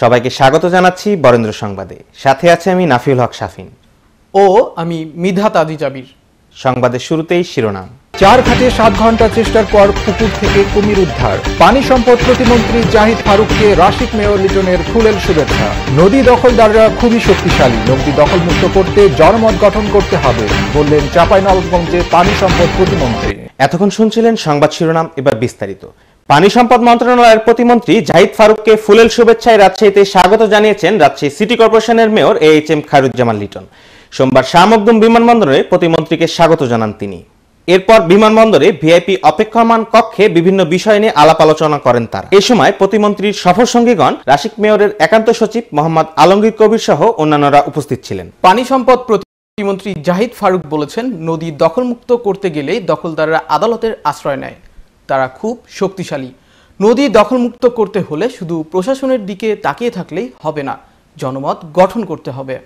সবাইকে স্বাগত জানাচ্ছি বরেন্দ্র সংবাদে সাথে আছে আমি নাফিউল হক সাফিন ও আমি মিধা আদি জাবির সংবাদের শুরুতেই শিরোনাম চার ঘাটে সাত ঘন্টা চেষ্টার পর পুকুর থেকে কুমির উদ্ধার পানি সম্পদ প্রতিমন্ত্রী জাহিদ ফারুককে রাশিক মেয়র লিটনের ফুলের শুভেচ্ছা নদী দখলদাররা খুবই শক্তিশালী নদী দখলমুক্ত করতে জনমত গঠন করতে হবে বললেন চাঁপাইনবাবগঞ্জে পানি সম্পদ প্রতিমন্ত্রী এতক্ষণ শুনছিলেন সংবাদ শিরোনাম এবার বিস্তারিত পানি সম্পদ মন্ত্রণালয়ের প্রতিমন্ত্রী জাহিদ ফারুককে ফুলেল শুভেচ্ছায় রাজশাহীতে স্বাগত জানিয়েছেন রাজশাহী সিটি কর্পোরেশনের mayor A H M Khairuzzaman Liton সোমবার শামকদুম বিমানবন্দরে প্রতিমন্ত্রীকে স্বাগত জানান তিনি এরপর বিমানবন্দরে ভিআইপি অপেক্ষমান কক্ষে বিভিন্ন বিষয় নিয়ে আলাপ আলোচনা করেন তারা এ সময় প্রতিমন্ত্রীর সফর সঙ্গীগণ রাশিক মেয়রের একান্ত সচিব মোহাম্মদ আলমগীর কবির সহ অন্যান্যরা উপস্থিত ছিলেন পানি সম্পদ প্রতিমন্ত্রী জাহিদ ফারুক বলেছেন নদী দখলমুক্ত করতে গেলে দখলদাররা আদালতের আশ্রয় নেয় তারা খুব শক্তিশালী নদী দখলমুক্ত করতে হলে শুধু প্রশাসনের দিকে তাকিয়ে থাকলেই হবে না জনমত গঠন করতে হবে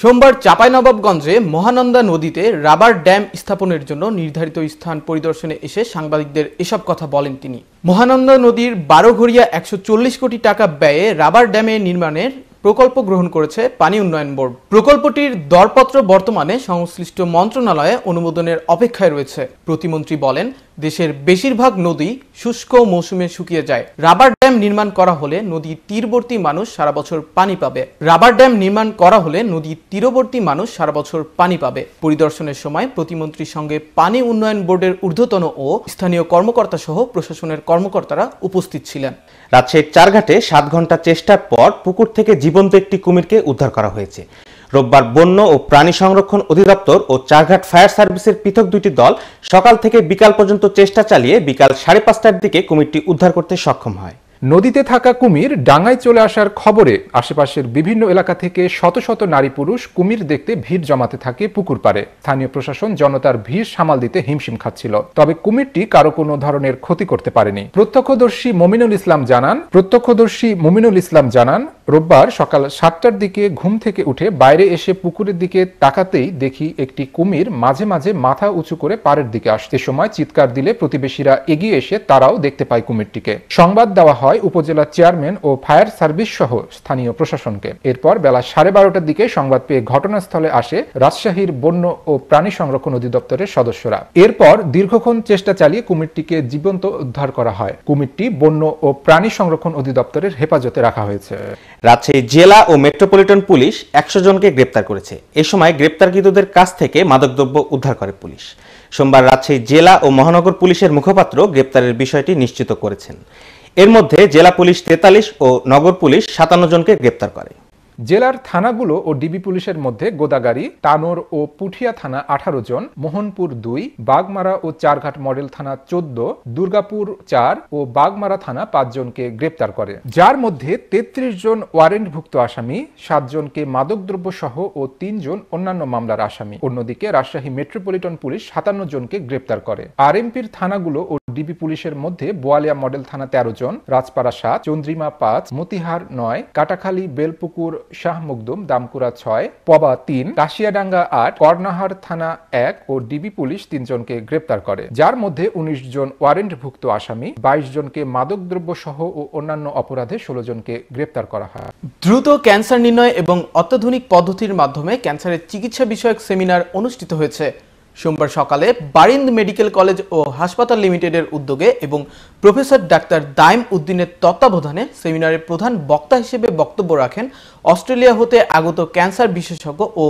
সোমবার চাঁপাইনবাবগঞ্জে মহানন্দা নদীতে রাবার ড্যাম স্থাপনের জন্য নির্ধারিত স্থান পরিদর্শনে এসে সাংবাদিকদের এসব কথা বলেন তিনি মহানন্দা নদীর বারো ঘড়িয়া একশো কোটি টাকা ব্যয়ে রাবার ড্যামে নির্মাণের প্রকল্প গ্রহণ করেছে পানি উন্নয়ন বোর্ড প্রকল্পটির দরপত্র বর্তমানে সংশ্লিষ্ট মন্ত্রণালয়ে অনুমোদনের অপেক্ষায় রয়েছে প্রতিমন্ত্রী বলেন দেশের বেশিরভাগ নদী শুষ্ক মৌসুমে শুকিয়ে যায় রাবার ড্যাম নির্মাণ করা হলে নদী তীরবর্তী মানুষ সারা বছর পানি পাবে রাবার ড্যাম নির্মাণ করা হলে নদী তীরবর্তী মানুষ সারা বছর পানি পাবে পরিদর্শনের সময় প্রতিমন্ত্রীর সঙ্গে পানি উন্নয়ন বোর্ডের ঊর্ধ্বতন ও স্থানীয় কর্মকর্তা সহ প্রশাসনের কর্মকর্তারা উপস্থিত ছিলেন রাজশাহীর চারঘাটে সাত ঘন্টা চেষ্টার পর পুকুর থেকে জীবন্ত একটি কুমিরকে উদ্ধার করা হয়েছে রোববার বন্য ও প্রাণী সংরক্ষণ অধিদপ্তর ও চারঘাট ফায়ার সার্ভিসের পৃথক দুটি দল সকাল থেকে বিকাল পর্যন্ত চেষ্টা চালিয়ে বিকাল সাড়ে পাঁচটার দিকে কুমিরটি উদ্ধার করতে সক্ষম হয় নদীতে থাকা কুমির ডাঙায় চলে আসার খবরে আশেপাশের বিভিন্ন এলাকা থেকে শত শত নারী পুরুষ কুমির দেখতে ভিড় জমাতে থাকে পুকুর পারে স্থানীয় প্রশাসন জনতার ভিড় সামাল দিতে হিমশিম খাচ্ছিল তবে কুমিরটি কারো কোনো ধরনের ক্ষতি করতে পারেনি প্রত্যক্ষদর্শী মমিনুল ইসলাম জানান প্রত্যক্ষদর্শী মমিনুল ইসলাম জানান রোববার সকাল সাতটার দিকে ঘুম থেকে উঠে বাইরে এসে পুকুরের দিকে তাকাতেই দেখি একটি কুমির মাঝে মাঝে মাথা উঁচু করে পাড়ের দিকে আসতে সময় চিৎকার দিলে প্রতিবেশীরা এগিয়ে এসে তারাও দেখতে পায় কুমিরটিকে সংবাদ দেওয়া হয় উপজেলা চেয়ারম্যান ও ফায়ার সার্ভিস সহ স্থানীয় প্রশাসনকে এরপর বেলা সাড়ে বারোটার দিকে সংবাদ পেয়ে ঘটনাস্থলে আসে রাজশাহীর বন্য ও প্রাণী সংরক্ষণ অধিদপ্তরের সদস্যরা এরপর দীর্ঘক্ষণ চেষ্টা চালিয়ে কুমিরটিকে জীবন্ত উদ্ধার করা হয় কুমিরটি বন্য ও প্রাণী সংরক্ষণ অধিদপ্তরের হেফাজতে রাখা হয়েছে রাজশাহী জেলা ও মেট্রোপলিটন পুলিশ একশো জনকে গ্রেপ্তার করেছে এ সময় গ্রেপ্তারকৃতদের কাছ থেকে মাদকদ্রব্য উদ্ধার করে পুলিশ সোমবার রাজশাহী জেলা ও মহানগর পুলিশের মুখপাত্র গ্রেপ্তারের বিষয়টি নিশ্চিত করেছেন এর মধ্যে জেলা পুলিশ তেতাল্লিশ ও নগর পুলিশ সাতান্ন জনকে গ্রেপ্তার করে জেলার থানাগুলো ও ডিবি পুলিশের মধ্যে গোদাগাড়ি তানোর ও পুঠিয়া থানা আঠারো জন মোহনপুর দুই বাগমারা ও চারঘাট মডেল থানা চোদ্দ দুর্গাপুর চার ও বাগমারা থানা পাঁচজনকে গ্রেপ্তার করে যার মধ্যে তেত্রিশ জন ওয়ারেন্টভুক্ত আসামি সাতজনকে মাদকদ্রব্য সহ ও তিনজন অন্যান্য মামলার আসামি অন্যদিকে রাজশাহী মেট্রোপলিটন পুলিশ সাতান্ন জনকে গ্রেপ্তার করে আরএমপির থানাগুলো ডিবি পুলিশের মধ্যে বোয়ালিয়া মডেল থানা তেরো জন রাজপাড়া সাত চন্দ্রিমা পাঁচ মতিহার নয় কাটাখালী বেলপুকুর শাহ মুকদুম দামকুড়া ছয় পবা তিন কাশিয়াডাঙ্গা আট কর্ণাহার থানা এক ও ডিবি পুলিশ তিনজনকে গ্রেপ্তার করে যার মধ্যে উনিশ জন ওয়ারেন্টভুক্ত আসামি বাইশ জনকে মাদকদ্রব্য সহ ও অন্যান্য অপরাধে ষোলো জনকে গ্রেপ্তার করা হয় দ্রুত ক্যান্সার নির্ণয় এবং অত্যাধুনিক পদ্ধতির মাধ্যমে ক্যান্সারের চিকিৎসা বিষয়ক সেমিনার অনুষ্ঠিত হয়েছে সোমবার সকালে বারিন্দ মেডিকেল কলেজ ও হাসপাতাল লিমিটেডের উদ্যোগে এবং প্রফেসর ডাক্তার দায়েম উদ্দিনের তত্ত্বাবধানে সেমিনারে প্রধান বক্তা হিসেবে বক্তব্য রাখেন অস্ট্রেলিয়া হতে আগত ক্যান্সার বিশেষজ্ঞ ও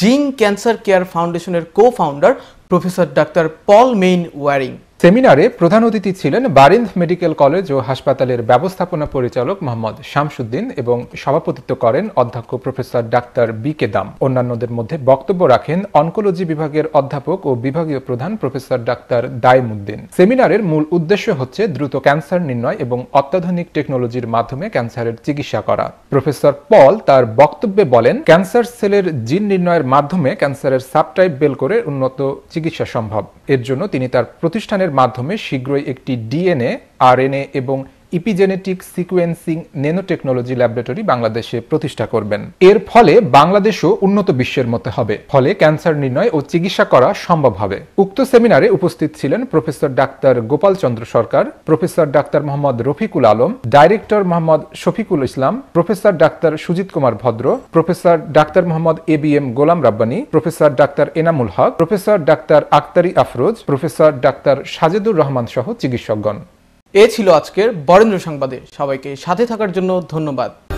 জিং ক্যান্সার কেয়ার ফাউন্ডেশনের co founder professor doctor Paul Mainwaring সেমিনারে প্রধান অতিথি ছিলেন বারিন্দ মেডিকেল কলেজ ও হাসপাতালের ব্যবস্থাপনা পরিচালক মোহাম্মদ শামসুদ্দিন এবং সভাপতিত্ব করেন অধ্যক্ষ প্রফেসর ডাক্তার বি কে দাম অন্যান্যদের মধ্যে বক্তব্য রাখেন অনকোলজি বিভাগের অধ্যাপক ও বিভাগীয় প্রধান প্রফেসর ডাক্তার দায়মুদ্দিন সেমিনারের মূল উদ্দেশ্য হচ্ছে দ্রুত ক্যান্সার নির্ণয় এবং অত্যাধুনিক টেকনোলজির মাধ্যমে ক্যান্সারের চিকিৎসা করা প্রফেসর পল তার বক্তব্যে বলেন ক্যান্সার সেলের জিন নির্ণয়ের মাধ্যমে ক্যান্সারের সাবটাইপ বেল করে উন্নত চিকিৎসা সম্ভব এর জন্য তিনি তার প্রতিষ্ঠানের মাধ্যমে শীঘ্রই একটি ডিএনএ আরএনএ এবং ইপিজেনেটিক সিকুয়েন্সিং ন্যানোটেকনোলজি ল্যাবরেটরি বাংলাদেশে প্রতিষ্ঠা করবেন এর ফলে বাংলাদেশও উন্নত বিশ্বের মতো হবে ফলে ক্যান্সার নির্ণয় ও চিকিৎসা করা সম্ভব হবে উক্ত সেমিনারে উপস্থিত ছিলেন professor doctor Gopal Chandra Sarkar professor doctor Mohammad Rafiqul Alam director Mohammad Shafiqul Islam professor doctor Sujit Kumar Bhadra professor doctor Mohammad A B M Golam Rabbani professor doctor Enamul Haque professor doctor Aktari Afroz professor doctor Sajedur Rahman সহ চিকিৎসকগণ এ ছিল আজকের বরেন্দ্র সংবাদে সবাইকে সাথে থাকার জন্য ধন্যবাদ